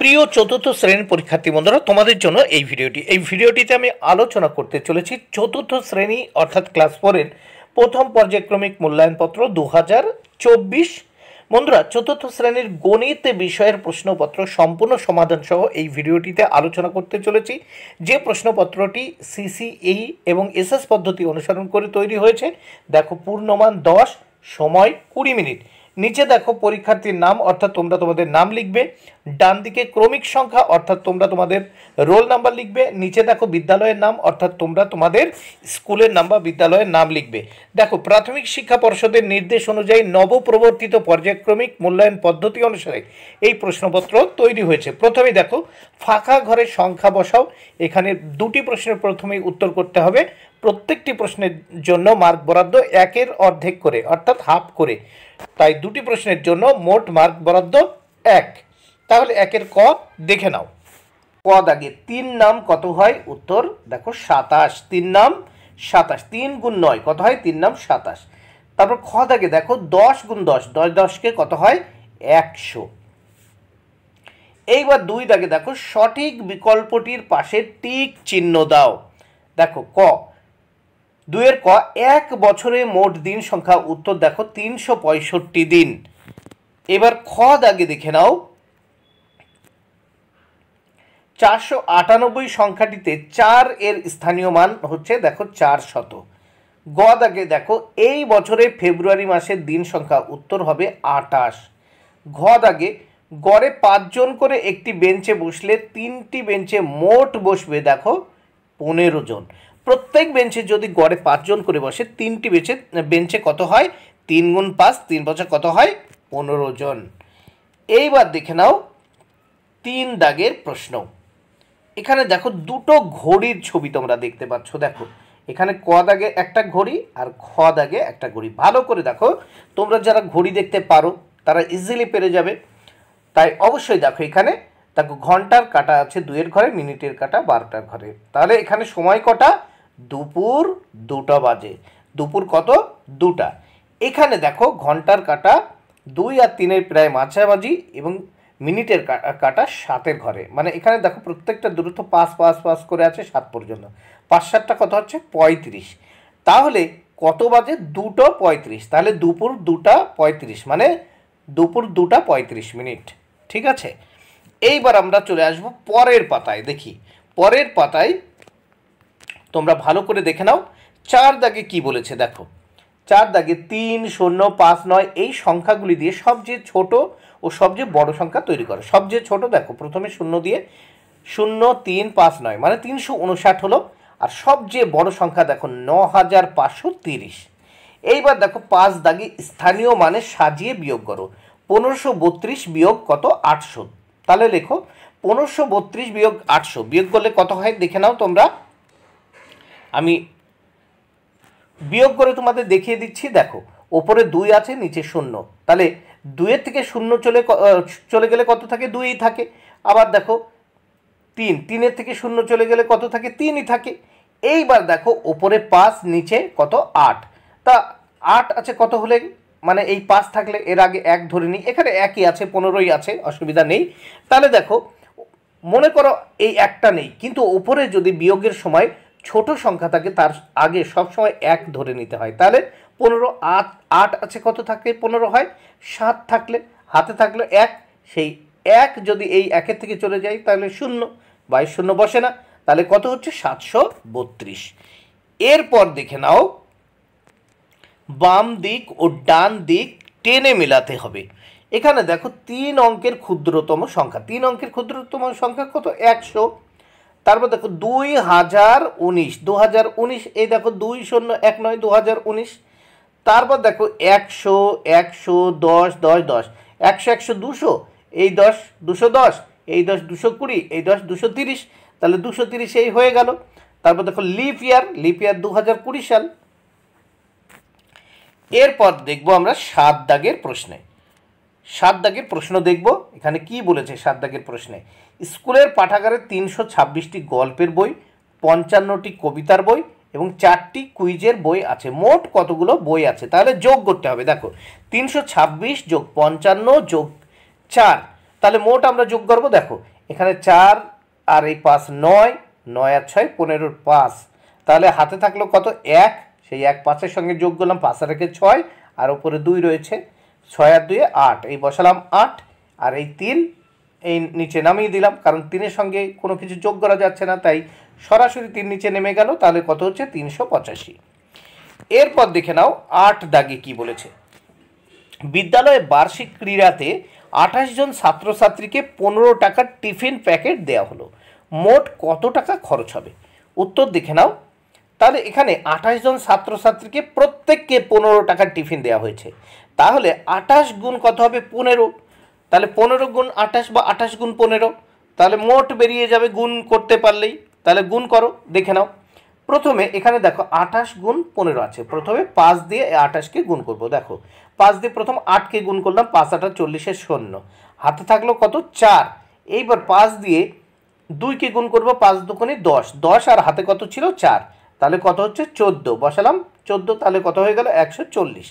প্রিয় চতুর্থ শ্রেণীর পরীক্ষার্থী বন্ধুরা তোমাদের জন্য এই ভিডিওটি এই ভিডিওটিতে আমি আলোচনা করতে চলেছি চতুর্থ শ্রেণী অর্থাৎ ক্লাস ফোরের প্রথম পর্যায়ক্রমিক মূল্যায়নপত্র দু হাজার চব্বিশ বন্ধুরা চতুর্থ শ্রেণীর গণিত বিষয়ের প্রশ্নপত্র সম্পূর্ণ সমাধান সহ এই ভিডিওটিতে আলোচনা করতে চলেছি যে প্রশ্নপত্রটি সিসিএই এবং এসএস পদ্ধতি অনুসরণ করে তৈরি হয়েছে দেখো পূর্ণমান দশ সময় কুড়ি মিনিট নিচে দেখো পরীক্ষার্থীর নাম অর্থাৎ তোমরা তোমাদের নাম লিখবে ডান দিকে ক্রমিক সংখ্যা অর্থাৎ তোমরা তোমাদের রোল নাম্বার লিখবে নিচে দেখো বিদ্যালয়ের নাম অর্থাৎ তোমরা তোমাদের স্কুলের নাম বা বিদ্যালয়ের নাম লিখবে দেখো প্রাথমিক শিক্ষা পর্ষদের নির্দেশ অনুযায়ী নবপ্রবর্তিত পর্যায়ক্রমিক মূল্যায়ন পদ্ধতি অনুসারে এই প্রশ্নপত্র তৈরি হয়েছে প্রথমে দেখো ফাঁকা ঘরের সংখ্যা বসাও এখানে দুটি প্রশ্নের প্রথমেই উত্তর করতে হবে প্রত্যেকটি প্রশ্নের জন্য মার্ক বরাদ্দ একের অর্ধেক করে অর্থাৎ হাফ করে তাই দুটি প্রশ্নের জন্য মোট মার্ক বরাদ্দ এক তাহলে একের ক দেখে নাও ক দাগে তিন নাম কত হয় উত্তর দেখো সাতাশ তিন নাম সাতাশ তিন গুণ নয় কত হয় তিন নাম সাতাশ তারপর খ দাগে দেখো দশ গুণ দশ দশ দশকে কত হয় একশো এইবার দুই দাগে দেখো সঠিক বিকল্পটির পাশে টিক চিহ্ন দাও দেখো ক দুয়ের ক এক বছরে মোট দিন সংখ্যা উত্তর দেখো তিনশো পঁয়ষট্টি দিন এবার খ দাগে দেখে নাও চারশো আটানব্বই সংখ্যাটিতে চার এর স্থানীয় মান হচ্ছে দেখো চার শত গ দাগে দেখো এই বছরে ফেব্রুয়ারি মাসের দিন সংখ্যা উত্তর হবে আটাশ ঘ দাগে গড়ে পাঁচজন করে একটি বেঞ্চে বসলে তিনটি বেঞ্চে মোট বসবে দেখো পনেরো জন প্রত্যেক বেঞ্চে যদি গড়ে পাঁচজন করে বসে তিনটি বেঞ্চে বেঞ্চে কত হয় তিন গুণ পাঁচ তিন বছর কত হয় পনেরো জন এইবার দেখে নাও তিন দাগের প্রশ্ন এখানে দেখো দুটো ঘড়ির ছবি তোমরা দেখতে পাচ্ছ দেখো এখানে ক দাগে একটা ঘড়ি আর খ দাগে একটা ঘড়ি ভালো করে দেখো তোমরা যারা ঘড়ি দেখতে পারো তারা ইজিলি পেরে যাবে তাই অবশ্যই দেখো এখানে দেখো ঘন্টার কাটা আছে দুয়ের ঘরে মিনিটের কাটা বারোটার ঘরে তাহলে এখানে সময় কটা দুপুর দুটা বাজে দুপুর কত দুটা এখানে দেখো ঘন্টার কাটা দুই আর তিনের প্রায় মাঝামাঝি এবং মিনিটের কাটা সাতের ঘরে মানে এখানে দেখো প্রত্যেকটা দূরত্ব পাঁচ পাঁচ পাঁচ করে আছে সাত পর্যন্ত পাঁচ সাতটা কত হচ্ছে পঁয়ত্রিশ তাহলে কত বাজে দুটো পঁয়ত্রিশ তাহলে দুপুর দুটা পঁয়ত্রিশ মানে দুপুর দুটা পঁয়ত্রিশ মিনিট ঠিক আছে এইবার আমরা চলে আসব পরের পাতায় দেখি পরের পাতায় তোমরা ভালো করে দেখে নাও চার দাগে কি বলেছে দেখো চার দাগে তিন শূন্য পাঁচ নয় এই সংখ্যাগুলি দিয়ে সবচেয়ে ছোট ও সবচেয়ে বড় সংখ্যা তৈরি করো সবচেয়ে ছোট দেখো প্রথমে শূন্য দিয়ে শূন্য তিন পাঁচ নয় মানে তিনশো উনষাট হলো আর সবচেয়ে বড় সংখ্যা দেখো ন হাজার পাঁচশো তিরিশ এইবার দেখো পাঁচ দাগে স্থানীয় মানে সাজিয়ে বিয়োগ করো পনেরোশো বত্রিশ বিয়োগ কত আটশো তাহলে লেখো পনেরোশো বত্রিশ বিয়োগ আটশো বিয়োগ করলে কত হয় দেখে নাও তোমরা আমি বিয়োগ করে তোমাদের দেখিয়ে দিচ্ছি দেখো ওপরে দুই আছে নিচে শূন্য তাহলে দুইয়ের থেকে শূন্য চলে চলে গেলে কত থাকে দুইই থাকে আবার দেখো তিন তিনের থেকে শূন্য চলে গেলে কত থাকে তিনই থাকে এইবার দেখো ওপরে পাঁচ নিচে কত আট তা আট আছে কত হলে মানে এই পাঁচ থাকলে এর আগে এক ধরে নিই এখানে একই আছে পনেরোই আছে অসুবিধা নেই তাহলে দেখো মনে করো এই একটা নেই কিন্তু ওপরে যদি বিয়োগের সময় ছোট সংখ্যা থাকে তার আগে সবসময় এক ধরে নিতে হয় তাহলে পনেরো আট আট আছে কত থাকলে পনেরো হয় সাত থাকলে হাতে থাকলে এক সেই এক যদি এই একের থেকে চলে যায় তাহলে শূন্য বাইশ শূন্য বসে না তাহলে কত হচ্ছে সাতশো বত্রিশ এরপর দেখে নাও বাম দিক ও ডান দিক টেনে মেলাতে হবে এখানে দেখো তিন অঙ্কের ক্ষুদ্রতম সংখ্যা তিন অঙ্কের ক্ষুদ্রতম সংখ্যা কত একশো তারপর দেখো দুই হাজার উনিশ দু হাজার উনিশ এই দেখো দুই শূন্য এক নয় দু হাজার উনিশ তারপর দেখো একশো একশো দশ দশ দশ একশো একশো দুশো এই দশ দুশো দশ এই দশ দুশো কুড়ি এই দশ দুশো তিরিশ তাহলে দুশো তিরিশ এই হয়ে গেল তারপর দেখো লিপ ইয়ার লিপ ইয়ার দু হাজার কুড়ি সাল এরপর দেখব আমরা সাত দাগের প্রশ্নে সাত দাগের প্রশ্ন দেখব এখানে কি বলেছে সাত দাগের প্রশ্নে স্কুলের পাঠাগারে তিনশো ছাব্বিশটি গল্পের বই পঞ্চান্নটি কবিতার বই এবং চারটি কুইজের বই আছে মোট কতগুলো বই আছে তাহলে যোগ করতে হবে দেখো তিনশো ছাব্বিশ যোগ পঞ্চান্ন যোগ চার তাহলে মোট আমরা যোগ করবো দেখো এখানে চার আর এই পাঁচ নয় নয় আর ছয় পনেরোর পাঁচ তাহলে হাতে থাকলো কত এক সেই এক পাঁচের সঙ্গে যোগ করলাম পাঁচ আর ছয় আর ওপরে দুই রয়েছে ছয় আর দুয়ে আট এই বসালাম আট আর এই তিন এই নিচে নামিয়ে দিলাম কারণ তিনের সঙ্গে কোনো কিছু যোগ করা যাচ্ছে না তাই সরাসরি তিন নিচে নেমে গেল তাহলে কত হচ্ছে তিনশো পঁচাশি এরপর দেখে নাও আট দাগে কি বলেছে বিদ্যালয়ে বার্ষিক ক্রীড়াতে আঠাশ জন ছাত্রছাত্রীকে পনেরো টাকার টিফিন প্যাকেট দেওয়া হলো মোট কত টাকা খরচ হবে উত্তর দেখে নাও তাহলে এখানে আঠাশ জন ছাত্রছাত্রীকে প্রত্যেককে পনেরো টাকার টিফিন দেওয়া হয়েছে তাহলে আঠাশ গুণ কত হবে পনেরো তাহলে পনেরো গুণ আঠাশ বা আঠাশ গুণ পনেরো তাহলে মোট বেরিয়ে যাবে গুণ করতে পারলেই তাহলে গুণ করো দেখে নাও প্রথমে এখানে দেখো আঠাশ গুণ পনেরো আছে প্রথমে পাঁচ দিয়ে আঠাশকে গুণ করব দেখো পাঁচ দিয়ে প্রথম আটকে গুণ করলাম পাঁচ আঠা চল্লিশের শূন্য হাতে থাকলো কত চার এইবার পাঁচ দিয়ে দুইকে গুণ করব পাঁচ দুকুনি দশ দশ আর হাতে কত ছিল চার তাহলে কত হচ্ছে চোদ্দো বসালাম চোদ্দো তাহলে কত হয়ে গেল একশো চল্লিশ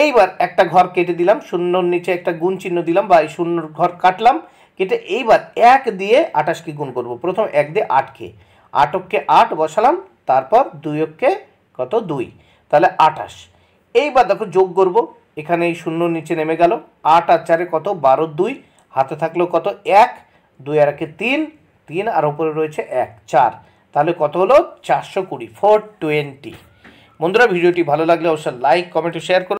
এইবার একটা ঘর কেটে দিলাম শূন্যর নিচে একটা গুণ চিহ্ন দিলাম বা এই শূন্যর ঘর কাটলাম কেটে এইবার এক দিয়ে আটাশকে গুণ করব প্রথম এক দিয়ে আটকে আটককে আট বসালাম তারপর দুই অক্ষে কত দুই তাহলে আটাশ এইবার দেখো যোগ করব এখানে এই শূন্য নিচে নেমে গেল আট আর চারে কত বারো দুই হাতে থাকলেও কত এক দুই আর একে তিন তিন আর ওপরে রয়েছে এক চার তাহলে কত হলো চারশো কুড়ি ফোর টোয়েন্টি বন্ধুরা ভিডিওটি ভালো লাগলে অবশ্যই লাইক কমেন্ট শেয়ার করুন